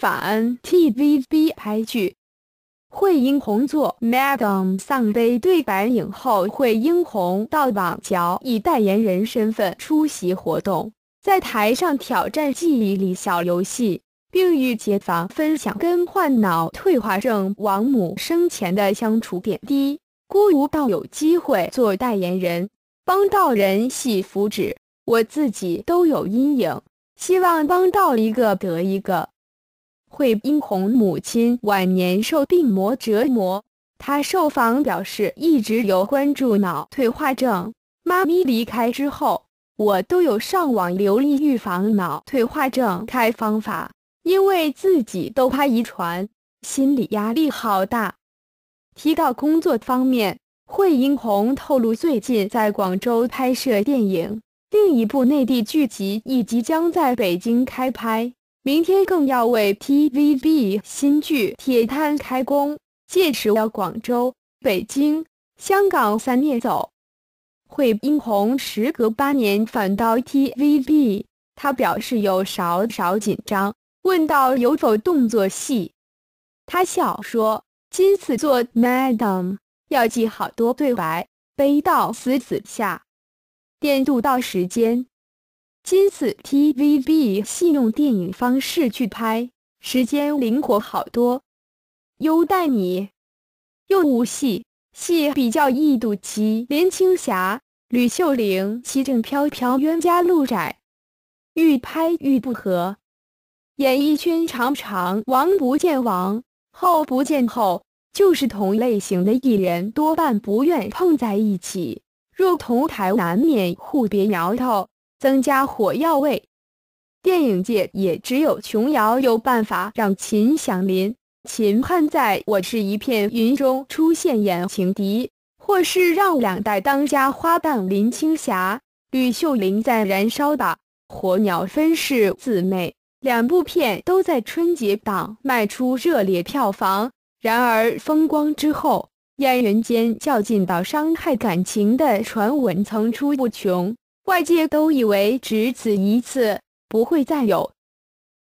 反 TVB 拍剧，惠英红做 Madam 丧悲对白影后，惠英红到网角以代言人身份出席活动，在台上挑战记忆力小游戏，并与街坊分享更换脑退化症王母生前的相处点滴。孤无到有机会做代言人，帮到人系福祉，我自己都有阴影，希望帮到一个得一个。惠英红母亲晚年受病魔折磨，她受访表示一直有关注脑退化症。妈咪离开之后，我都有上网留意预防脑退化症开方法，因为自己都怕遗传，心理压力好大。提到工作方面，惠英红透露最近在广州拍摄电影，另一部内地剧集亦即将在北京开拍。明天更要为 TVB 新剧《铁探》开工，届时要广州、北京、香港三面走。惠英红时隔八年返到 TVB，她表示有少少紧张。问到有否动作戏，他笑说：“今次做 Madam，要记好多对白，背到死死下，电镀到时间。”今次 TVB 戏用电影方式去拍，时间灵活好多。优待你，又无戏，戏比较易赌气。林青霞、吕秀玲齐正、飘飘，冤家路窄，愈拍愈不和。演艺圈常常王不见王，后不见后，就是同类型的艺人多半不愿碰在一起。若同台，难免互别苗头。增加火药味，电影界也只有琼瑶有办法让秦祥林、秦汉在我是一片云中出现演情敌，或是让两代当家花旦林青霞、吕秀玲在燃烧吧、火鸟分饰姊妹，两部片都在春节档卖出热烈票房。然而风光之后，演员间较劲到伤害感情的传闻层出不穷。外界都以为只此一次不会再有，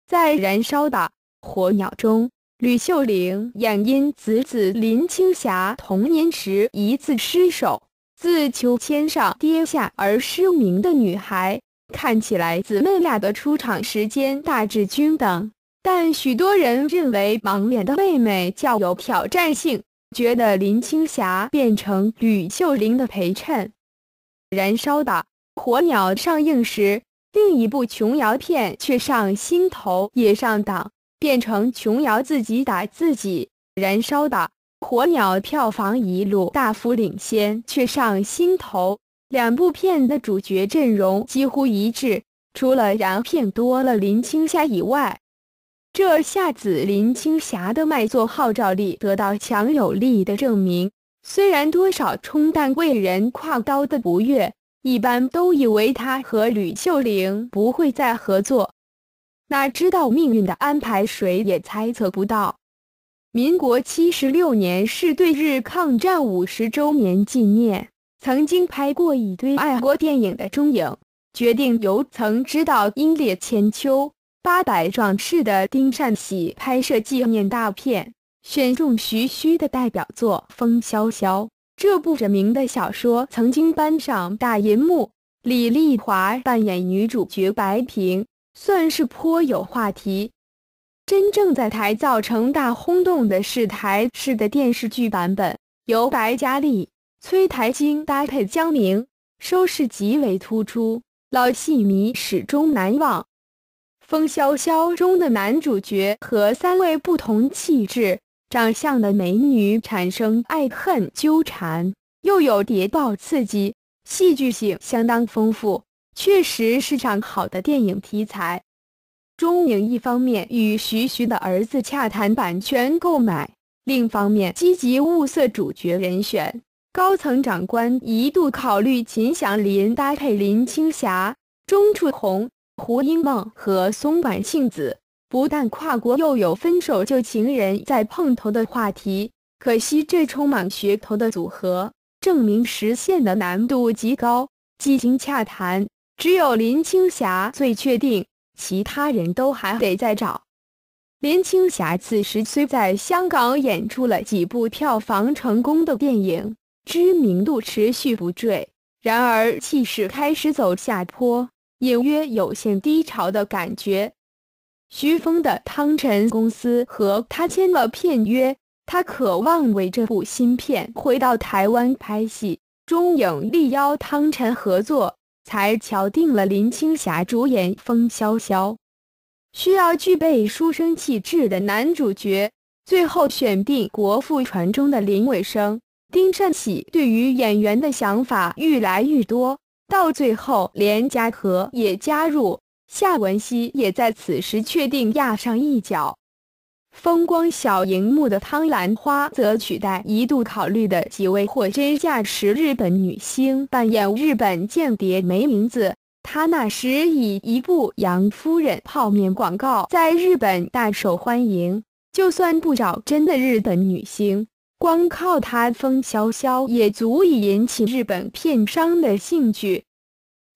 在燃烧的火鸟中，吕秀玲掩因子子林青霞童年时一次失手自秋千上跌下而失明的女孩。看起来姊妹俩的出场时间大致均等，但许多人认为盲脸的妹妹较有挑战性，觉得林青霞变成吕秀玲的陪衬，燃烧的。《火鸟》上映时，另一部琼瑶片却上心头也上档，变成琼瑶自己打自己。燃烧的《火鸟》票房一路大幅领先，却上心头。两部片的主角阵容几乎一致，除了燃片多了林青霞以外，这下子林青霞的卖座号召力得到强有力的证明，虽然多少冲淡贵人跨刀的不悦。一般都以为他和吕秀玲不会再合作，哪知道命运的安排，谁也猜测不到。民国七十六年是对日抗战五十周年纪念，曾经拍过一堆爱国电影的中影，决定由曾执导《英烈千秋》《八百壮士》的丁善玺拍摄纪念大片，选中徐吁的代表作《风萧萧》。这部着名的小说曾经搬上大银幕，李丽华扮演女主角白萍，算是颇有话题。真正在台造成大轰动的是台式的电视剧版本，由白嘉莉、崔苔晶搭配江明，收视极为突出，老戏迷始终难忘。《风萧萧》中的男主角和三位不同气质。长相的美女产生爱恨纠缠，又有谍报刺激，戏剧性相当丰富，确实是场好的电影题材。中影一方面与徐徐的儿子洽谈版权购买，另一方面积极物色主角人选。高层长官一度考虑秦祥林搭配林青霞、钟楚红、胡因梦和松坂庆子。不但跨国又有分手旧情人在碰头的话题，可惜这充满噱头的组合，证明实现的难度极高。几经洽谈，只有林青霞最确定，其他人都还得再找。林青霞此时虽在香港演出了几部票房成功的电影，知名度持续不坠，然而气势开始走下坡，隐约有些低潮的感觉。徐峰的汤臣公司和他签了片约，他渴望为这部新片回到台湾拍戏。中影力邀汤臣合作，才敲定了林青霞主演《风萧萧》。需要具备书生气质的男主角，最后选定《国父传》中的林伟生。丁善玺对于演员的想法愈来愈多，到最后连嘉禾也加入。夏文汐也在此时确定压上一脚，风光小荧幕的汤兰花则取代一度考虑的几位货真价实日本女星扮演日本间谍，没名字。她那时以一部杨夫人泡面广告在日本大受欢迎，就算不找真的日本女星，光靠她风萧萧也足以引起日本片商的兴趣。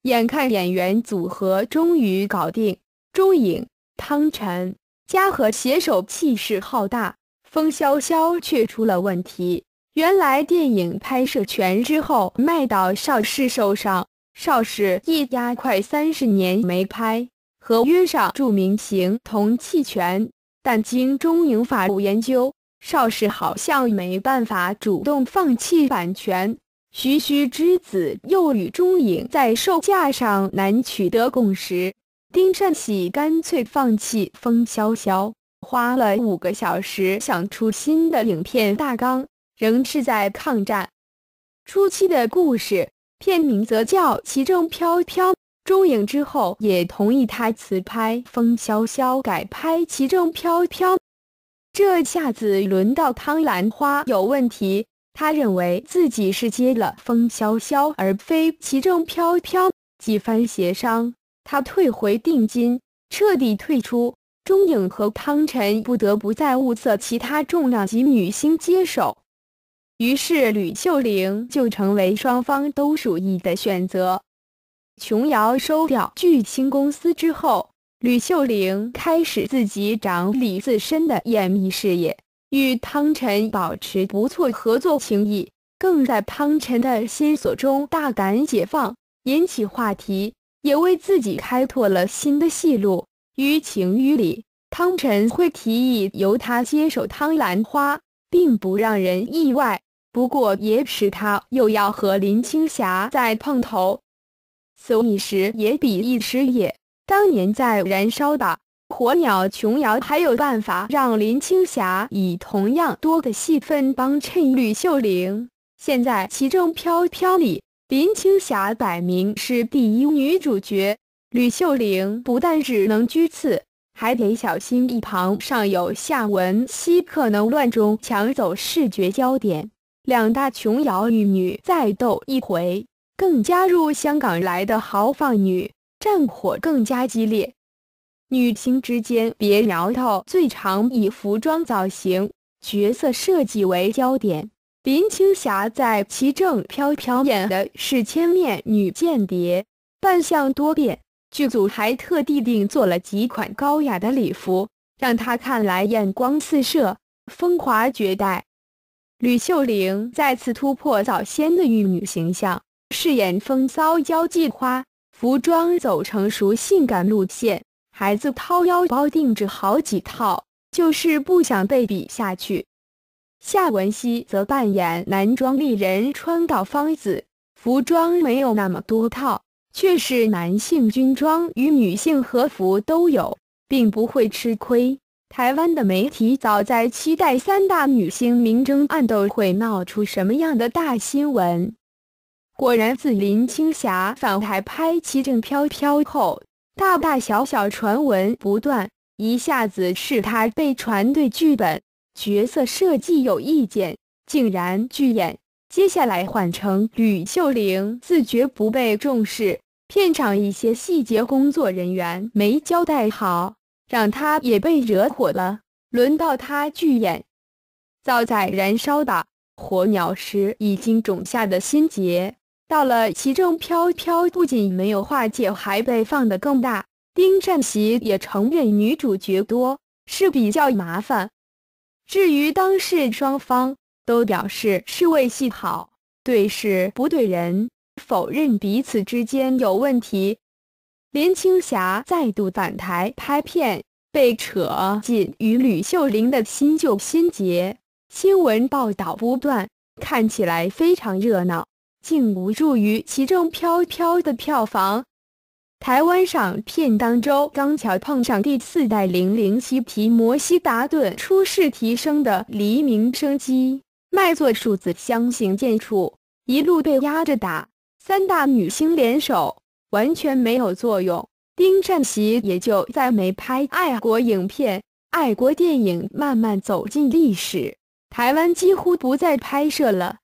眼看演员组合终于搞定，朱颖、汤臣、嘉禾携手，气势浩大。风萧萧却出了问题。原来电影拍摄权之后卖到邵氏手上，邵氏一压快三十年没拍，合约上注明行同弃权。但经中影法务研究，邵氏好像没办法主动放弃版权。徐徐之子又与钟颖在售价上难取得共识，丁善喜干脆放弃《风萧萧》，花了五个小时想出新的影片大纲，仍是在抗战初期的故事，片名则叫《旗正飘飘》。钟颖之后也同意他辞拍《风萧萧》，改拍《旗正飘飘》。这下子轮到汤兰花有问题。他认为自己是接了风萧萧，而非旗正飘飘。几番协商，他退回定金，彻底退出。钟颖和汤臣不得不再物色其他重量级女星接手。于是，吕秀玲就成为双方都属意的选择。琼瑶收掉巨星公司之后，吕秀玲开始自己掌理自身的演艺事业。与汤臣保持不错合作情谊，更在汤臣的心锁中大胆解放，引起话题，也为自己开拓了新的戏路。于情于理，汤臣会提议由他接手汤兰花，并不让人意外。不过也使他又要和林青霞再碰头，所以时也比一时也，当年在燃烧吧。火鸟琼瑶还有办法让林青霞以同样多的戏份帮衬吕秀玲。现在《奇正飘飘》里，林青霞摆明是第一女主角，吕秀玲不但只能居次，还得小心一旁尚有下文汐可能乱中抢走视觉焦点。两大琼瑶玉女再斗一回，更加入香港来的豪放女，战火更加激烈。女星之间别苗头，最常以服装造型、角色设计为焦点。林青霞在《其正飘飘》演的是千面女间谍，扮相多变，剧组还特地定做了几款高雅的礼服，让她看来艳光四射，风华绝代。吕秀玲再次突破早先的玉女形象，饰演风骚交际花，服装走成熟性感路线。孩子掏腰包定制好几套，就是不想被比下去。夏文熙则扮演男装丽人，川岛芳子服装没有那么多套，却是男性军装与女性和服都有，并不会吃亏。台湾的媒体早在期待三大女星明争暗斗会闹出什么样的大新闻。果然，自林青霞返台拍《旗正飘飘》后。大大小小传闻不断，一下子是他被传对剧本、角色设计有意见，竟然拒演。接下来换成吕秀玲自觉不被重视，片场一些细节工作人员没交代好，让她也被惹火了，轮到她拒演。早在《燃烧的火鸟》时已经种下的心结。到了，其中飘飘不仅没有化解，还被放得更大。丁占玺也承认女主角多是比较麻烦。至于当事双方都表示是为戏好，对事不对人，否认彼此之间有问题。林青霞再度返台拍片，被扯进与吕秀玲的新旧心结，新闻报道不断，看起来非常热闹。竟无助于其中飘飘的票房。台湾上片当周刚巧碰上第四代零零七提摩西达顿出世提升的黎明生机，卖座数字相形见绌，一路被压着打。三大女星联手完全没有作用，丁占席也就再没拍爱国影片，爱国电影慢慢走进历史，台湾几乎不再拍摄了。